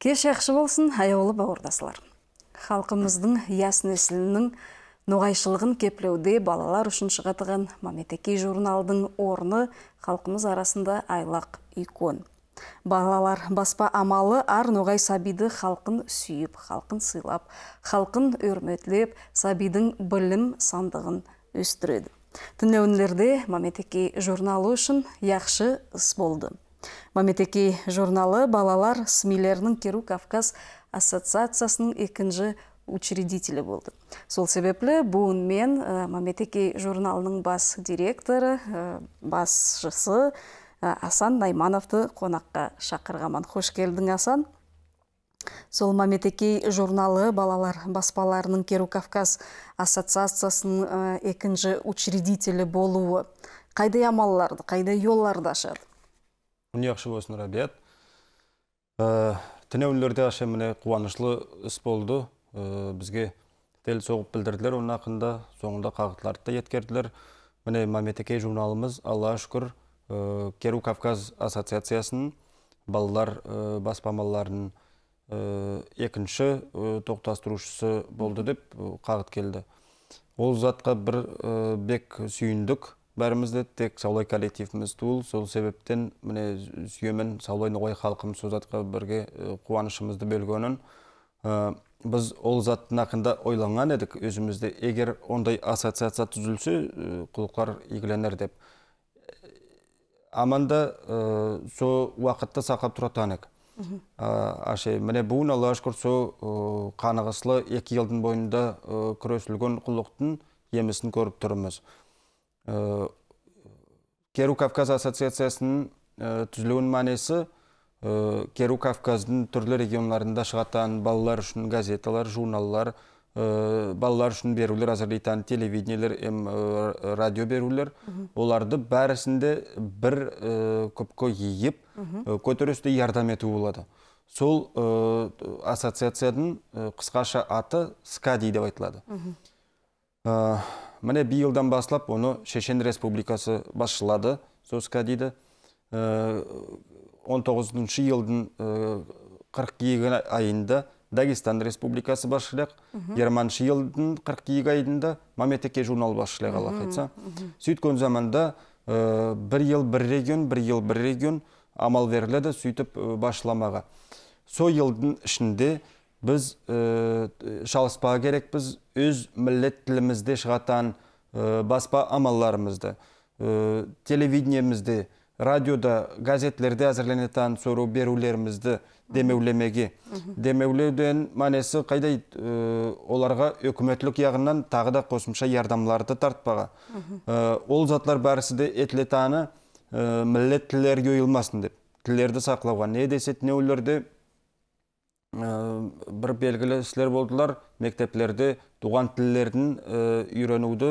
кеш жақсы болсын аяулы бауырдасылар халқымыздың яс нәсілінің ноғайшылығын кеплеуде балалар үшін шығатыған Маметекей журналдың орны халқымыз арасында айлақ икон балалар баспа амалы ар ноғай сабиді халқын сүйіп халқын сыйлап халқын өрметлеп сабидің білім сандығын өстіреді Түнеуінлерде Маметекей журналы үшін яқшы іс болды Маметеки журналы балалар СМИлерінің керу Кавказ ассоциациясының екінші учредителі болды. Сол себепті бұынмен мен э, Маметеки журналының бас директоры, э, басшысы э, Асан Наймановты қонаққа шақырғаман. Қош келдің, Асан. Сол Маметеки журналы балалар баспаларының Керу Кавказ ассоциациясының екінші учредителі болуы қайда амалларды, қайда жолларды ашады? күн жақсы болсын э, аша міне қуанышлы іс болды э, бізге тел соғып білдірділер оның ақында соңында қағытларды да еткерділер міне маметеке журналымыз аллаға шүкір э, керу кавказ ассоциациясының балалар баспамаларының екінші тоқтастырушысы болды деп қағыт келді ол затқа бір бек сүйіндік бәрімізді тек саулай коллективіміз туыл сол себептен міне сүйемін саулай ноғай халқым сол затқа бірге қуанышымызды бөлгенін біз ол заттың ақында ойланған едік өзімізде егер ондай ассоциация түзілсе құлықтар игіленер деп аманда ә, сол уақытты сақап тұратын едік аше міне бүгін аллаға шүкір сол қанығыслы екі елдің бойында күресілген құлықтың емісін көріп тұрмыз Э, керу кавказ ассоциациясының э, түзілуінің мәнесі э, керу кавказдың түрлі регионларында шығатын балалар үшін газеталар журналлар балалар үшін берулер әзірлейтін телевидениелер радио берулер оларды бәрісінде бір көпке егіп көтерісті жардам ету болады сол ассоциациядың қысқаша аты Скади деп айтылады міне биылдан бастап оны шешен республикасы басшылады соска дейді э, он тоғызыншы жылдың э, қырық айында дагестан республикасы басшылық жиырманшы жылдың қырық екі айында Маметеке журнал басшылық алақ айтса сөйткен заманда э, бір ел бір регион бір ел бір регион амал беріледі сөйтіп басшыламаға. сол елдің ішінде біз шалыспа керек біз өз міллет тілімізде шығатын баспа амалларымызды телевидениемізде радиода газеттерде әзірленетін сору берулерімізді демеулемеге демеулеуден мәнесі қайдай оларға өкіметлік яғынан тағы да қосымша ярдамларды тартпаға ол затлар бәрісі де етілетаны міллет тілдерге ұйылмасын деп тілдерді сақлауға не десет өлерде Ә, бір белгілі ісілер болдылар мектептерде туған тілдердің ә, үйренуді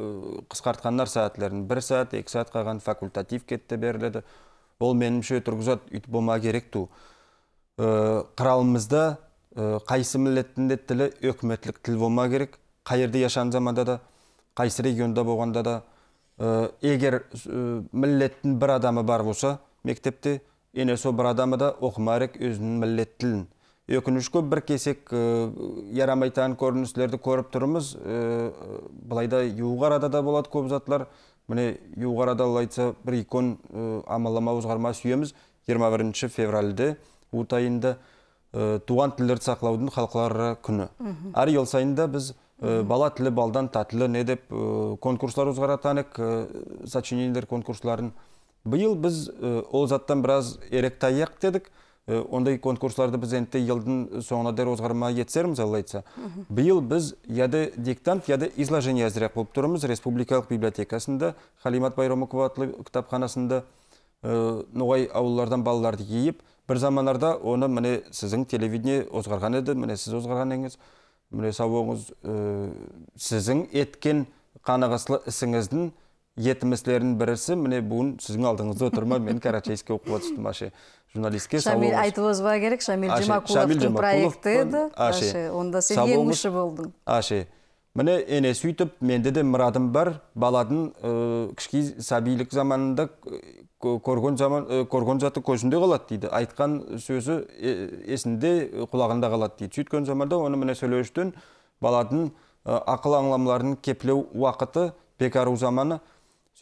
ә, қысқартқандар саатлерін бір сағат екі сағат қалған факультатив кетті беріледі ол меніңше тұрғызат үйті болма керек ту қыралымызда қайсы мілеттің тілі өкіметлік тіл болма керек Қайырды жерде заманда да қайсы регионда болғанда да егер миллеттің бір адамы бар болса мектепте ене сол бір адамы да оқымарек өзінің миллет тілін өкінішке бір кесек э, ярамайтан көріністерді көріп тұрмыз э, Бұлайда Юғарада да болады көп заттар. міне Юғарада айтса бір икон э, амалама ұзғарма сүйеміз 21 февральде уут туған тілдерді сақлаудың халықаралық күні әр ел сайында біз бала тілі балдан татілі не деп конкурслар өзғаратанық сочинениелер конкурсларын биыл біз ол заттан біраз таяқ дедік Э, ондай конкурсларды біз енді елдің соңына дәр озғарыма етсеріміз алла айтса биыл біз яды диктант яды изложение әзірек болып тұрмыз республикалық библиотекасында халимат байрамукова атлы кітапханасында э, ноғай ауыллардан балаларды кейіп бір заманарда оны міне сіздің телевидение озғарған еді міне сіз озғарған едіңіз міне э, сіздің еткен қанағаслы ісіңіздің етімісілердің бірісі міне бүгін сіздің алдыңызда отырмын мен карачейский оқуға түстім аше журналистке шамиль айтып озба керек шамиль жамақұловтың проекті еді аше онда сен ең болдың аше міне ене сөйтіп менде де мұрадым бар баладың кішкей сәбилік заманында көрген заман көрген заты көзінде қалады дейді айтқан сөзі есінде құлағында қалады дейді сөйткен заманда оны міне сөйлеуіштен баладың ақыл аңламларын кеплеу уақыты бекару заманы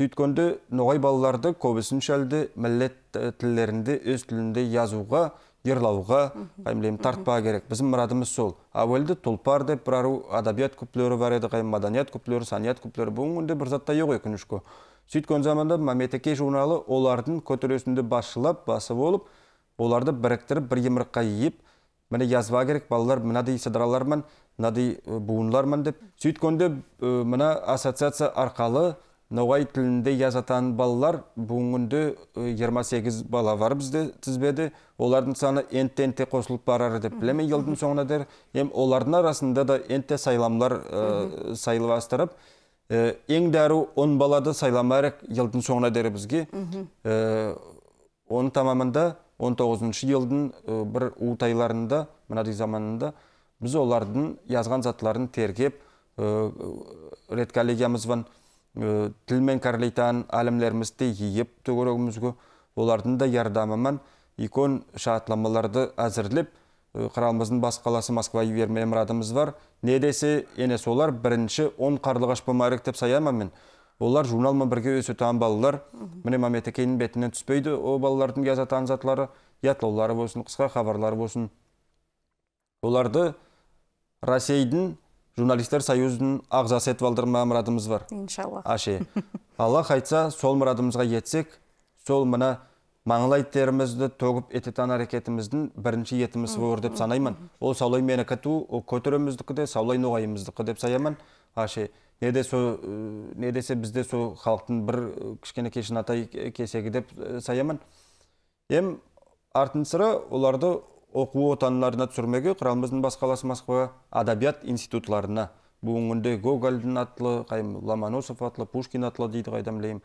сөйткенде ноғай балаларды көбісінше шәлді мәлет тілдерінде өз тілінде язуға ерлауға қаймлем тартпа керек біздің мұрадымыз сол әуелде тұлпар деп бір адабият күплері бар еді қай маданият күплері саният күплері бүгінгі күнде бір затта жоқ өкінішке сөйткен заманда мәметеке журналы олардың көтересінде басшылап басы болып оларды біріктіріп бір емірыққа иіп міне язва керек балалар мынадай сыдыралармын мынадай э, буынлармын деп сөйткенде э, мына ассоциация арқалы ноғай тілінде язатан балалар бұңынды 28 бала бар бізде тізбеді олардың саны ентте ентте қосылып барары деп білемін елдің соңына дер. ем олардың арасында да ентте сайламлар ә, астырып, ең дәру 10 балады әрек елдің соңына дейін бізге оның тамамында 19 жылдың елдің бір ұлтайларында, мынадай заманында біз олардың жазған затларын тергеп ред Э, тілмен карлейтан әлімлерімізді егіп түгірігімізгі олардың да ярдамымен икон шатламаларды әзірлеп э, қыралымыздың бас қаласы москва берме әмірадымыз бар не десе ене солар бірінші он қарлығаш бомарик деп саямамен. мен олар журналмын бірге өсі отырған балалар міне маметекейнің бетінен түспейді О балалардың жазатын затлары ятлаулары болсын қысқа хабарлары болсын оларды Расейдің журналистер союзын ағзасы етіп алдырма мұрадымыз бар иншалла аше аллах айтса сол мұрадымызға етсек, сол мына маңлай терімізді төгіп ететін әрекетіміздің бірінші етіміз болар деп санаймын ол саулай менікі ту ол көтереміздікі де саулай ноғайымыздікі деп саямын аше не де со не десе бізде сол халықтың бір кешін атай кесегі деп саямын ем артын оларды оқу отанларына түсірмеге құралымыздың бас қаласы москва адабият институтларына бүгінгі күнде гогольдің атлы ломоносов атлы пушкин атлы дейді қайдан білеймін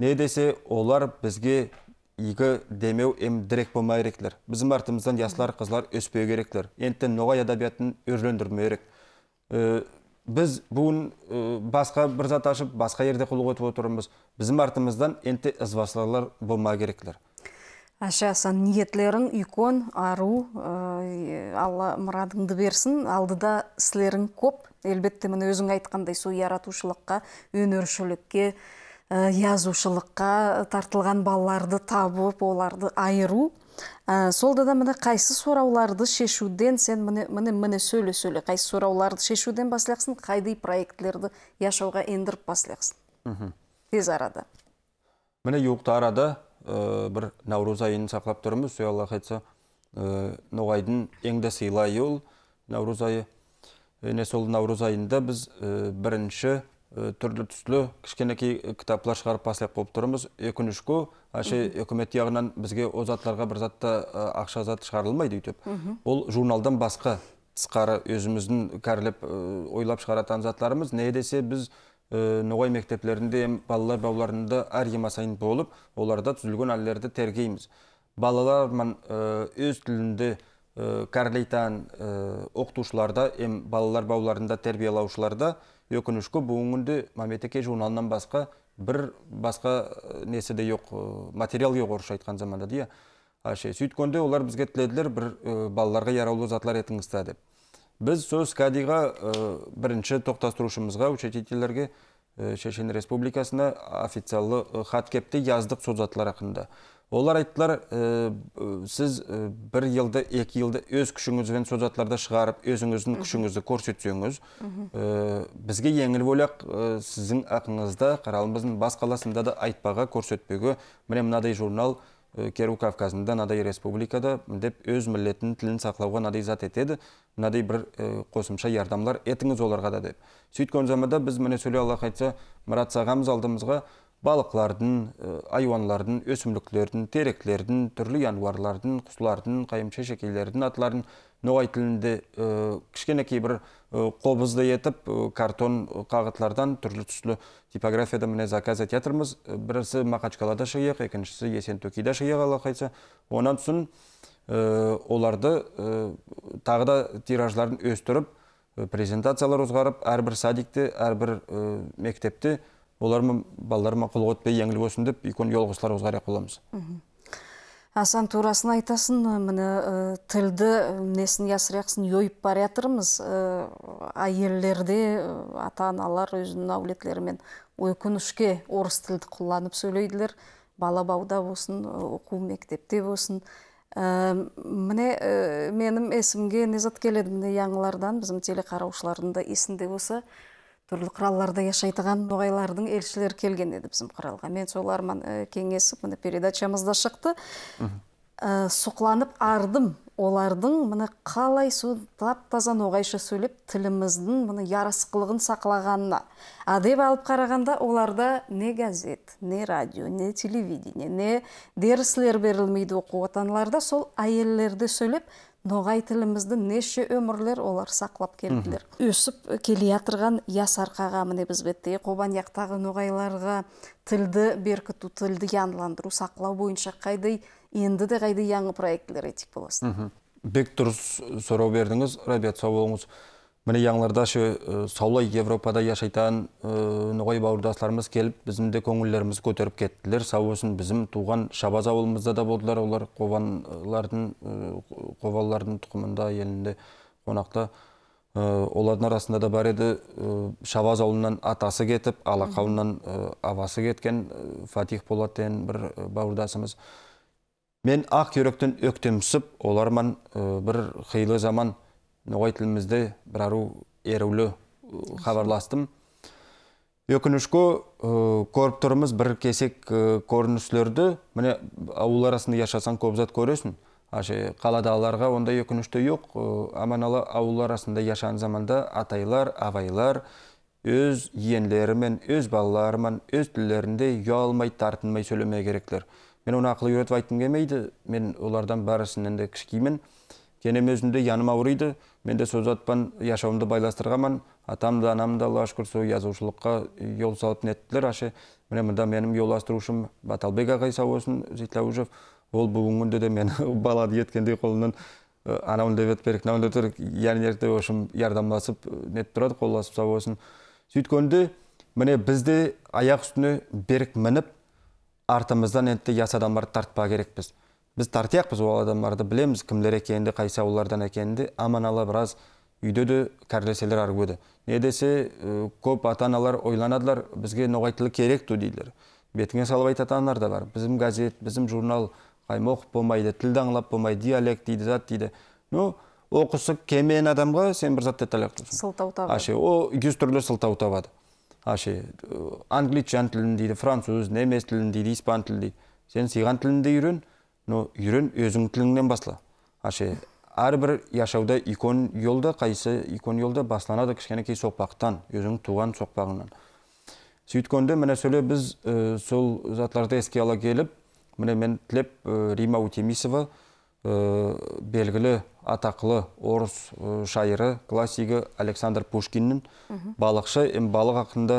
не десе олар бізге игі демеу эм дирек болмай кереклер біздің артымыздан яслар қызлар өспеу кереклер Енді ноғай әдебиетін өрлендірмеу ә, біз бүгін ә, басқа бір зат ашып басқа жерде құл өтіп отырмыз біздің артымыздан енді ізбасарлар болмай кереклер Ашасан ниетлерің, үйкон, ару, э, Алла мұрадыңды берсін, алдыда сілерің көп. Әлбетте, міне өзің айтқандай сол яратушылыққа, өнершілікке, э, язушылыққа тартылған балаларды табып, оларды айыру. Э, солда да міне қайсы сұрауларды шешуден, сен міне міне сөйле сөйле, қайсы сұрауларды шешуден бастаяқсың, қайдай проектілерді яшауға ендіріп бастаяқсың. Тез арада. Міне Э, бір наурыз айын сақлап тұрмыз сол аллах ә, ноғайдың еңді сыйлайы ол наурыз айы және э, сол наурыз айында біз э, бірінші түрлі түсті кішкенекей кітаплар шығарып бастап болып тұрмыз өкінішке әше үкімет жағынан бізге о бір затта ақша зат шығарылмайды өйтіп ол журналдан басқа тысқары өзіміздің кәрілеп ойлап шығаратын заттарымыз не десе біз ноғай мектептерінде балалар бауларында әр сайын болып оларда түзілген әлілерді тергейміз балалар өз тілінде кәрлейтан оқытушыларда әм балалар бауларында тәрбиелаушыларда үшкі, бүгінгі Маметеке журналынан басқа бір басқа несі де жоқ материал жоқ орыш айтқан заманда дейі. сөйткенде олар бізге тіледілер бір балаларға яраулы затлар етіңіздер деп біз сөз кәдиға э, бірінші тоқтастырушымызға учредительдерге э, шешен республикасына официалы э, хат кепті яздық созатлар ақында олар айттылар сіз бір елді екі елді өз күшіңізбен созатларды шығарып өзіңіздің күшіңізді көрсетсеңіз бізге еңіл ойлақ сіздің ақыңызда қаралымыздың бас қаласында да айтпаға көрсетпеуге міне мынадай журнал Э, керу кавказында надай республикада деп өз міллетінің тілін сақлауға мынадай зат етеді мынадай бір э, қосымша ярдамлар етіңіз оларға да деп сөйткен заманда біз міне сөйле аллах айтса мұрат сағамыз алдымызға балықлардың э, айуанлардың өсімдіктердің теректердің түрлі құсылардың құслардың шекелердің атларын ноғай тілінде э, кішкене бір э, қобызды етіп картон қағытлардан түрлі түсті типографияда міне заказ жатырмыз бірісі мақачкалада шығық екіншісі есентөкейде шығық алла қайтса онан соң оларды тағы да тиражларын өстіріп презентациялар ұзғарып әрбір садикте әрбір мектепте оларма балдарыма құл өтпей еңлік болсын деп икон жолғысыларыбызға қарай қоламыз асан турасын айтасың міне тілді несін ясыряқсын ойып бара жатырмыз әйелдерде ата аналар өзінің әулетлерімен өкінішке орыс тілді қолданып сөйлейділер бала бауда болсын оқу мектепте болсын міне менің есімге не келеді міне яңылардан біздің телеқараушылардың да есінде болса түрлі құралларда яшайтыған ноғайлардың елшілері келген еді біздің құралға мен солармен э, кеңесіп міне передачамызда шықты ә, э, сұқланып ардым олардың міне қалай сол тап таза ноғайша сөйлеп тіліміздің міне ярасқылығын сақлағанына әдеп алып қарағанда оларда не газет не радио не телевидение не дәрістер берілмейді оқу отанларда сол әйелдерді сөйлеп ноғай тілімізді неше өмірлер олар сақлап келділер өсіп э, келеатырған яс арқаға міне қобан қобанияқтағы ноғайларға тілді беркіту тілді янландыру сақлау бойынша қайдай енді де қайдай яңы проектілер етек боласыз бек дұрыс сұрау бердіңіз Рабиат, сау болыңыз міне яңларда э, саулай европада яшайтан э, ноғай бауырдасларымыз келіп біздің де көңілдерімізді көтеріп кеттілер сау болсын біздің туған шабаз ауылымызда да болдылар олар қобанлардың э, қобалардың тұқымында елінде қонақта олардың арасында да бар еді шабаз ауылынан атасы кетіп алақауынан авасы кеткен фатих болат деген бір бауырдасымыз мен ақ жүректен өктемсіп оларман бір қилы заман ой тілімізде бір ару ерулі хабарластым өкінішке көріп тұрмыз бір кесек көріністерді міне ауыл арасында яшасаң көп зат көресің аше қаладағыларға ондай өкінішті жоқ аман ауыл арасында яшаған заманда атайлар абайлар өз иенлерімен өз балаларымен өз тілдерінде ұялмай тартынмай сөйлеме керектер мен оны ақыл үйретіп айтқым келмейді мен олардан барысынан да кішкеймін кенем өзімде жаным ауриды мен де сол затпен жашауымды байластырғанмын атам да анам да аллага шүкір сол жазушылыққа жол салып неттілер ашы міне мында менің жолдастырушым баталбек ағай сау болсун зитлаужов ол бүгінгі күнде де мен бала еткендей қолынан анау деп берік мынауын деп берік яғни нетіп тұрады қолдасып сау болсын сөйткенде міне бізде аяқ үстіне берік мініп артымыздан енді жас адамдарды тартпа керекпіз біз тартияқпыз ол адамдарды білеміз кімдер екенінді қайсы ауылдардан екенінде аман ала біраз үйде де кәрілеселер аргуды не десе көп ата аналар ойланадылар бізге ноғай тілі керек ту дейділер бетіңе салып айтады аналар да бар біздің газет біздің журнал қайма оқып болмайды тілді аңлап болмайды диалект дейді зат дейді ну оқысы келмеген адамға сен бір затты айта сылтау табады аше ол жүз түрлі сылтау табады аше англичан тілін дейді француз неміс тілін дейді испан тілін дейді сен сыйған тілінде үйрен но үйрен өзің тіліңнен басла аше әрбір яшауда икон жолда қайсы икон жолда басланады кішкенекей соқпақтан өзің туған соқпағыңнан сөйткенде міне сөйле біз сол затларды еске ала келіп міне мен тілеп ә, рима утемисова белгілі атақлы орыс шайыры классигі александр пушкиннің балықшы балық ақында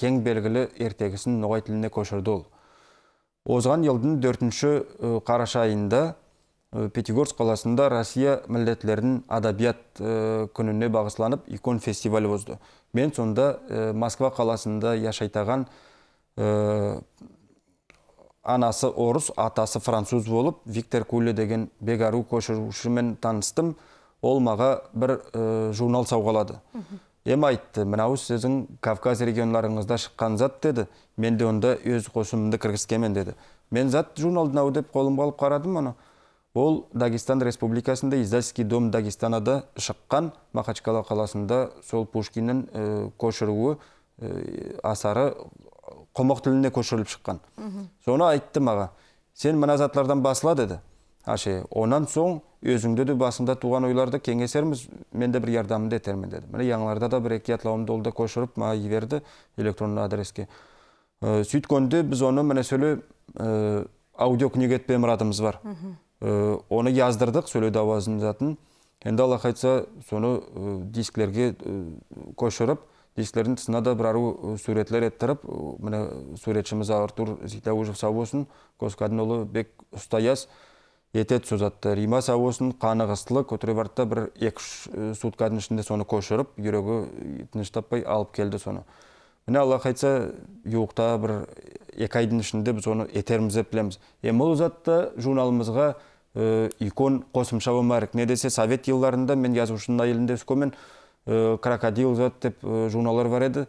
кең белгілі ертегісін ноғай тіліне көшірді ол Озған елдің 4-ші қараша айында Пятигорск қаласында Россия мүлдетлердің адабият күніне бағысланып икон фестивалі озды. Мен сонда Москва қаласында яшайтаған анасы орыс, атасы француз болып, Виктор Куле деген бегару көшірушімен таныстым. Ол бір журнал сауғалады. Ем айтты, мынау сіздің Кавказ регионларыңызда шыққан зат деді. Мен де онда өз қосымымды кіргізгенмін деді. Мен зат журналдың ау деп қолымға алып қарадым оны. Ол Дагестан Республикасында Издательский дом Дагестанада шыққан Махачкала қаласында сол Пушкиннің ә, көшіруі э, асары қомақ тіліне көшіріліп шыққан. Соны айтты маға. Сен мына заттардан басыла деді аше онан соң өзіңді де басында туған ойларды кеңесерміз мен де бір ярдамынды етермін деді Мені яңларда да бір екі атлауымды олды көшіріп маға еверді электронный адреске Сүйт біз оны міне сөйлі, аудио бар оны яздырдық сөйлі дауазын затын енді алла қайтса соны дисклерге көшіріп дисклердің тысына да бір ару еттіріп міне суретшіміз артур сау болсын бек ұстаяз етет созатты римас болсын қаны қыстылы көтере барды бір екі үш э, суткадың ішінде соны көшіріп жүрегі э, тыныш таппай алып келді соны міне алла қайтса жуықта бір э, екі айдың ішінде біз оны етерміз деп білеміз ем бұл затты журналымызға икон қосымша болмарық не десе совет жылдарында мен жазушының әйелінде үскөмен крокодил зат деп журналдар бар еді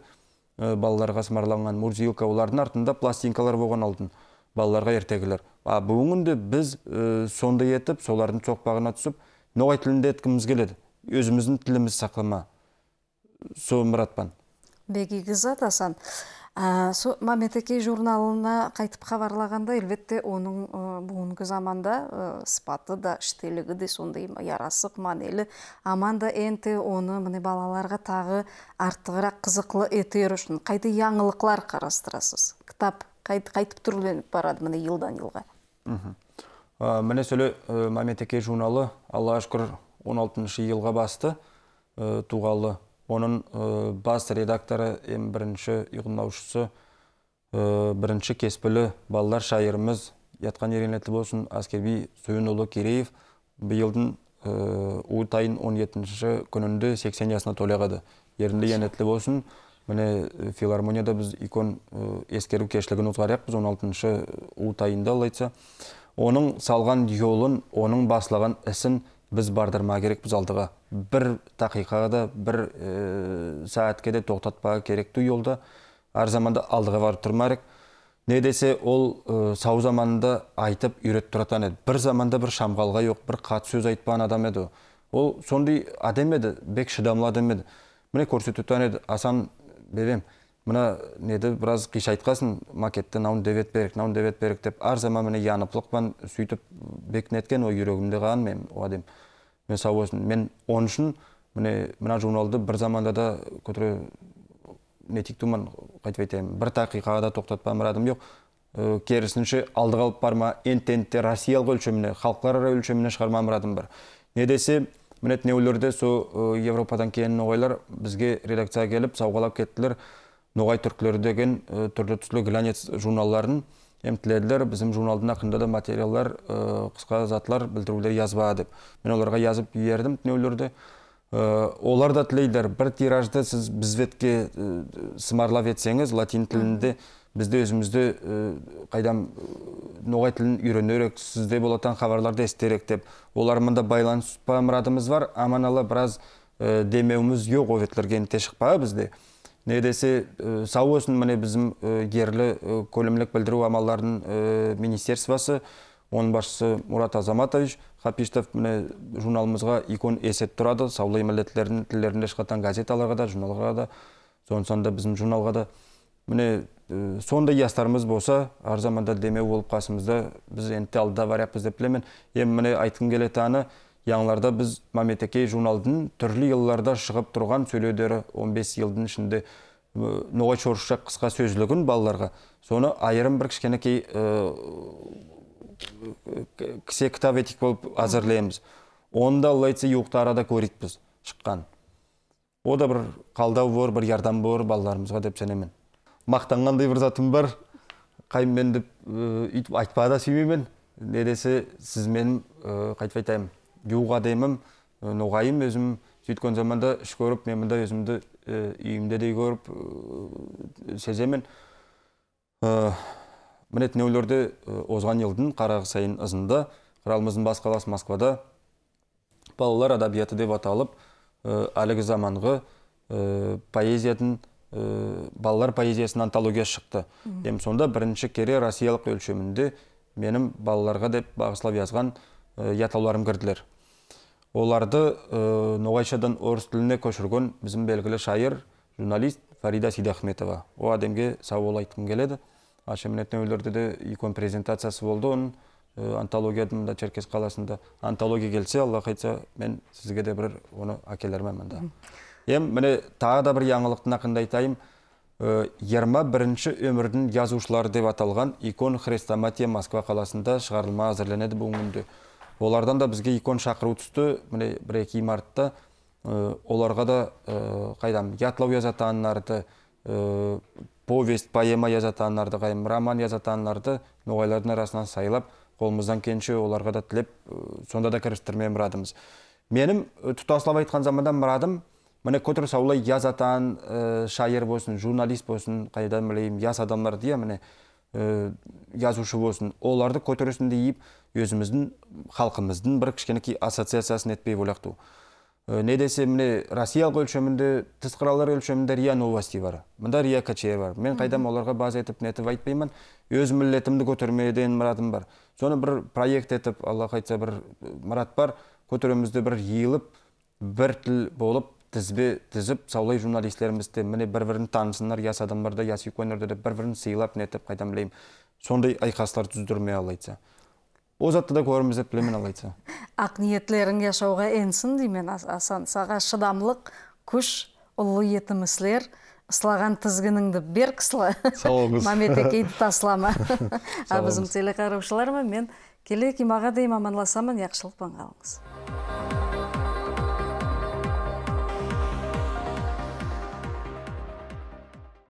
балаларға сымарланған мурзилка олардың артында пластинкалар болған алдын балаларға ертегілер а бүгінгі күнде біз ә, э, сондай етіп солардың соқпағына түсіп ноғай тілінде еткіміз келеді өзіміздің тіліміз сақтама э, со мұратпан Қызат асан ә, со журналына қайтып хабарлағанда әлбетте оның ә, бүгінгі заманда ә, сыпаты да іштелігі де сондай ярасық манелі аманда нт оны міне балаларға тағы артығырақ қызықлы етер үшін қайда яңылықлар қарастырасыз кітап қайт, қайтып түрленіп барады міне жылдан жылға міне сөлі Маметеке журналы аллаға шүкір 16 жылға басты туғалы оның бас редакторы ең бірінші ұйғындаушысы бірінші кеспілі балалар шайырымыз ятқан еренеті болсын әскерби сөйінұлы кереев биылдың он 17 күнінде 80 жасына толағады ерінді енетлі болсын міне э, филармонияда біз икон э, ескеру кешілігін біз 16-шы ұлт айында айтса оның салған жолын оның баслаған ісін біз бардырма біз алдыға бір тақиқаға да бір ә, э, сәтке де тоқтатпаға керекті елді, әр заманда алдыға барып тұрмарек не десе ол сау заманында айтып үйретіп тұратын еді бір заманда бір шамғалға жоқ бір қат сөз айтпаған адам еді ол сондай адам еді бек шыдамлы адам еді міне көрсетіп еді асан бебем мына неді біраз қишайтқасын айтқасын макетте мынауын дебет берік мынауын дебет берік деп әр заман міне яныплықпен сөйтіп бекінеткен ой жүрегімде қалған мен оға дейм мен сау болсын мен оның үшін міне мына журналды бір заманда да көтере нетиктуман қайтып айтайын бір тақиқаға да тоқтатпаған мұрадым жоқ э, керісінше алдыға алып барма ент ентте россиялық өлшеміне халықаралық өлшеміне шығарма мұрадым бар не десе мінетнеулерде со европадан кейін ноғайлар бізге редакция келіп сауғалап кеттілер ноғай түркілері деген түрлі түсілі глянец журналларын әмтіледілер. біздің журналдың ақында да материалдар қысқа затлар білдірулер язба деп мен оларға язып бердім неулерді олар да тілейдер, бір тиражды сіз бізветке сымарлап етсеңіз латин тілінде бізде өзімізді қайдам ноғай тілін үйренерек сізде болатын хабарларды естерек деп олармен мында байланыс па мұрадымыз бар алла біраз демеуіміз жоқ оветлерге шықпа бізде не десе сау болсын міне біздің ерлі көлемлік білдіру амалдарын министерствосы оның басшысы мұрат азаматович хапиштов міне журналымызға икон есет тұрады саулай милләтлердің тілдерінде шығатын газеталарға да журналға да сондықтан біздің журналға да міне сондай жастарымыз болса арзаманда заманда деме болып қасымызда біз енді алдыда баряппыз деп білемін енді міне айтқым келеді аны яңларда біз мәметекей журналдың түрлі елларда шығып тұрған сөйлеудері 15 жылдың ішінде ноғай орысша қысқа сөзілігін балаларға соны айырым бір кішкенекей кісе кітап етік болып әзірлейміз оны да алла айтса арада шыққан о да бір қалдау бор бір ярдам бор балаларымызға деп сенемін мақтанғандай бір затым бар қайынмен деп э, үйтіп айтпа да сүймеймін не десе сіз мен э, қайтып айтайын юға деймін э, ноғайым өзім сөйткен заманда іш көріп мен мындай өзімді үйімде де көріп сеземін міне түнеулерде озған елдің қарағы сайын ызында қаралмыздың бас қаласы москвада балалар әдебиеті деп аталып әлгі заманғы поэзиядың ә, балалар поэзиясының антологиясы шықты Ем сонда бірінші кере россиялық өлшемінде менің балаларға деп бағыслап жазған ә, кірділер оларды ә, ноғайшадан орыс тіліне көшірген біздің белгілі шайыр журналист фарида сейдахметова ол адамге сауал айтқым келеді аша өлерде де икон презентациясы болды оның ә, черкес қаласында антология келсе алла айтса мен сізге де бір оны әкелермін мында Ем, мені тағы да бір яңылықтың ақында айтайын, 21 ә, бірінші өмірдің жазушылары деп аталған икон хрестоматия москва қаласында шығарылма әзірленеді бүгінгі күнде олардан да бізге икон шақыру түсті міне бір екі мартта ә, оларға да ә, қайдам ятлау язатанынарды повесть поэма жазатанларды қайым роман жазатанларды ноғайлардың арасынан сайлап қолымыздан кенші оларға да тілеп сонда да кірістірмей мұрадымыз Менім, тұтасылап айтқан заманда мұрадым міне которсы саулай яз атан ә, шайыр болсын журналист болсын қайдан білейін яз адамдар иә міне ә, жазушы болсын оларды көтересінде иіп өзіміздің халқымыздың бір кішкенекей ассоциациясын етпей ойлақту ә, не десе міне россиялық өлшемінде тысқаралар өлшемінде рия новости бар мында рия качер бар мен қайдам оларға база етіп нетіп айтпаймын өз көтерме деген мұратым бар соны бір проект етіп алла қайтса бір мұрат бар көтеремізді бір иіліп бір тіл болып тізбе тізіп саулай журналистерімізді міне бір бірін танысыңдар яс адамдарды ясы деп бір бірін сыйлап нетіп қайдан білеймін сондай айқастар түздірме алайса ол затты да көрміз деп білемін айтса ақ ниетлерің яшауға енсін деймін асан саға шыдамлық күш ұлы етіміслер ыслаған тізгініңді бер қысла мамет әкейді таслама а біздің телекарушылармен мен келе маға дейін аманласамын яқшылық